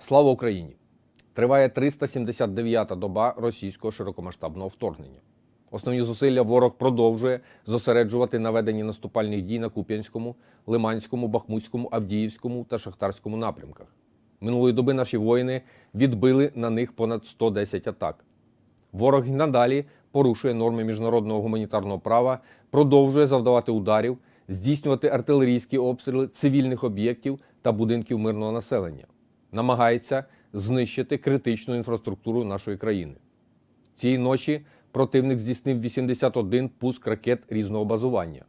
Слава Україні! Триває 379-та доба російського широкомасштабного вторгнення. Основні зусилля ворог продовжує зосереджувати наведені наступальних дій на Куп'янському, Лиманському, Бахмутському, Авдіївському та Шахтарському напрямках. Минулої доби наші воїни відбили на них понад 110 атак. Ворог і надалі порушує норми міжнародного гуманітарного права, продовжує завдавати ударів, здійснювати артилерійські обстріли цивільних об'єктів та будинків мирного населення намагається знищити критичну інфраструктуру нашої країни. Цієї ночі противник здійснив 81 пуск ракет різного базування,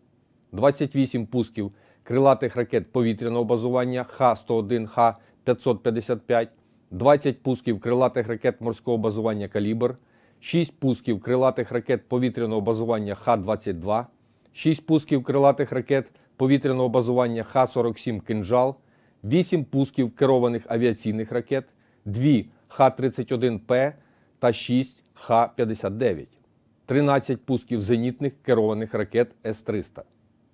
28 пусків крилатих ракет повітряного базування Х-101, Х-555, 20 пусків крилатих ракет морського базування Калібр, 6 пусків крилатих ракет повітряного базування Х-22, 6 пусків крилатих ракет повітряного базування Х-47 Кинжал. 8 пусків керованих авіаційних ракет, 2 Х-31П та 6 Х-59, 13 пусків зенітних керованих ракет С-300.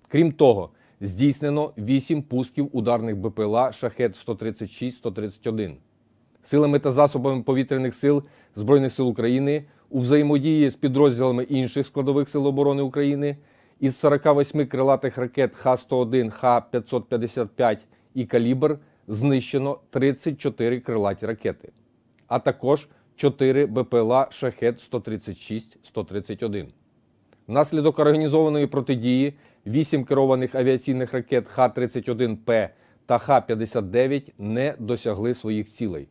Крім того, здійснено 8 пусків ударних БПЛА шахет 136-131. Силами та засобами повітряних сил Збройних сил України у взаємодії з підрозділами інших складових сил оборони України із 48 крилатих ракет Х-101, Х-555 і калібр знищено 34 крилаті ракети, а також 4 БПЛА шахет 136-131. Внаслідок організованої протидії 8 керованих авіаційних ракет Х-31П та Х-59 не досягли своїх цілей.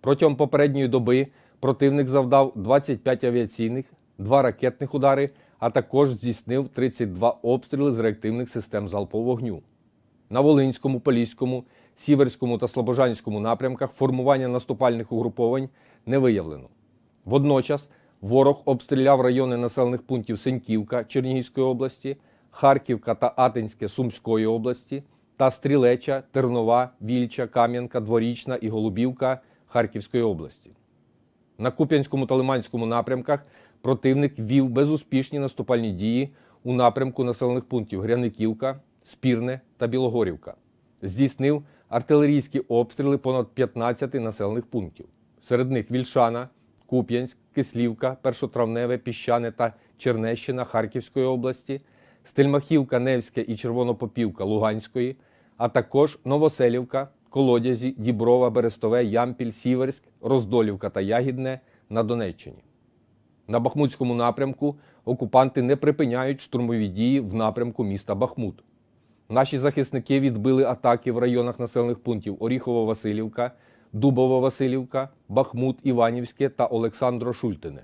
Протягом попередньої доби противник завдав 25 авіаційних, 2 ракетних удари, а також здійснив 32 обстріли з реактивних систем залпового вогню на Волинському, Поліському, Сіверському та Слобожанському напрямках формування наступальних угруповань не виявлено. Водночас ворог обстріляв райони населених пунктів Сеньківка Чернігівської області, Харківка та Атинське Сумської області та Стрілеча, Тернова, Вільча, Кам'янка, Дворічна і Голубівка Харківської області. На Куп'янському та Лиманському напрямках противник вів безуспішні наступальні дії у напрямку населених пунктів Гряниківка. Спірне та Білогорівка. Здійснив артилерійські обстріли понад 15 населених пунктів. Серед них Вільшана, Куп'янськ, Кислівка, Першотравневе, Піщане та Чернещина Харківської області, Стельмахівка, Невське і Червонопопівка Луганської, а також Новоселівка, Колодязі, Діброва, Берестове, Ямпіль, Сіверськ, Роздолівка та Ягідне на Донеччині. На Бахмутському напрямку окупанти не припиняють штурмові дії в напрямку міста Бахмут. Наші захисники відбили атаки в районах населених пунктів Оріхово-Василівка, Дубово-Василівка, Бахмут, Іванівське та Олександро Шультине.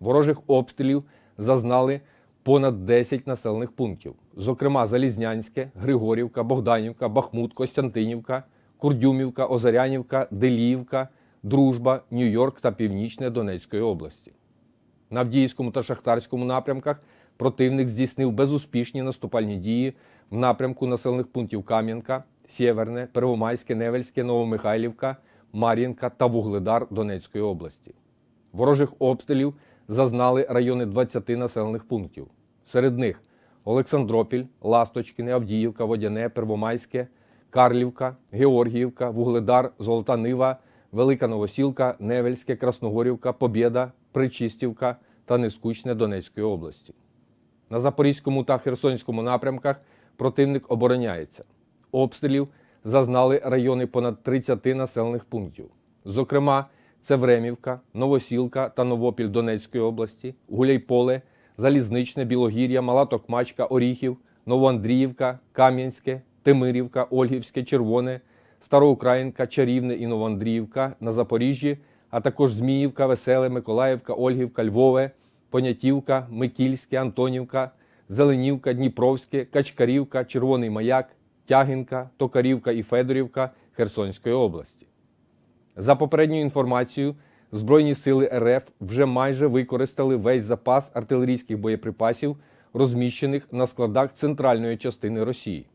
Ворожих обстрілів зазнали понад 10 населених пунктів, зокрема Залізнянське, Григорівка, Богданівка, Бахмут, Костянтинівка, Курдюмівка, Озарянівка, Деліївка, Дружба, Нью-Йорк та Північне Донецької області. На Авдіївському та Шахтарському напрямках противник здійснив безуспішні наступальні дії в напрямку населених пунктів Кам'янка, Сєверне, Первомайське, Невельське, Новомихайлівка, Мар'їнка та Вугледар Донецької області. Ворожих обстрілів зазнали райони 20 населених пунктів. Серед них Олександропіль, Ласточкіне, Авдіївка, Водяне, Первомайське, Карлівка, Георгіївка, Вугледар, Золота Нива, Велика Новосілка, Невельське, Красногорівка, Побєда, Причистівка та Нескучне Донецької області. На Запорізькому та Херсонському напрямках противник обороняється. Обстрілів зазнали райони понад 30 населених пунктів. Зокрема, це Времівка, Новосілка та Новопіль Донецької області, Гуляйполе, Залізничне, Білогір'я, Мала Токмачка, Оріхів, Новоандріївка, Кам'янське, Тимирівка, Ольгівське, Червоне, Староукраїнка, Чарівне і Новоандріївка на Запоріжжі, а також Зміївка, Веселе, Миколаївка, Ольгівка, Львове. Понятівка, Микільське, Антонівка, Зеленівка, Дніпровське, Качкарівка, Червоний Маяк, Тягінка, Токарівка і Федорівка Херсонської області. За попередньою інформацією, Збройні сили РФ вже майже використали весь запас артилерійських боєприпасів, розміщених на складах центральної частини Росії.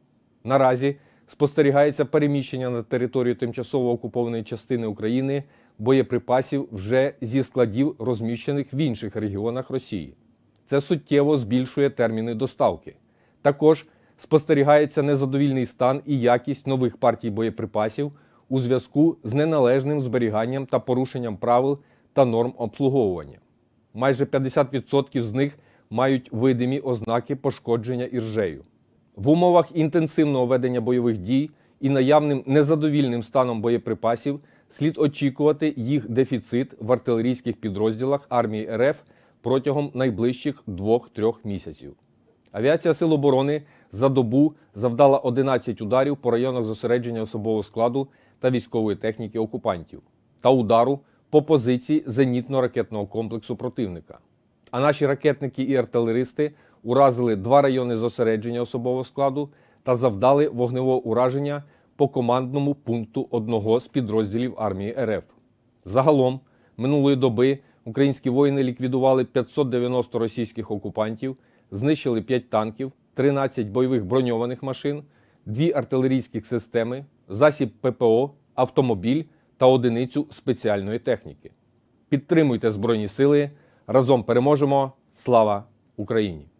Наразі спостерігається переміщення на територію тимчасово окупованої частини України боєприпасів вже зі складів, розміщених в інших регіонах Росії. Це суттєво збільшує терміни доставки. Також спостерігається незадовільний стан і якість нових партій боєприпасів у зв'язку з неналежним зберіганням та порушенням правил та норм обслуговування. Майже 50% з них мають видимі ознаки пошкодження іржею. В умовах інтенсивного ведення бойових дій і наявним незадовільним станом боєприпасів слід очікувати їх дефіцит в артилерійських підрозділах армії РФ протягом найближчих 2-3 місяців. Авіація Сил оборони за добу завдала 11 ударів по районах зосередження особового складу та військової техніки окупантів та удару по позиції зенітно-ракетного комплексу противника. А наші ракетники і артилеристи уразили два райони зосередження особового складу та завдали вогневого ураження по командному пункту одного з підрозділів армії РФ. Загалом минулої доби українські воїни ліквідували 590 російських окупантів, знищили 5 танків, 13 бойових броньованих машин, 2 артилерійських системи, засіб ППО, автомобіль та одиницю спеціальної техніки. Підтримуйте Збройні Сили. Разом переможемо! Слава Україні!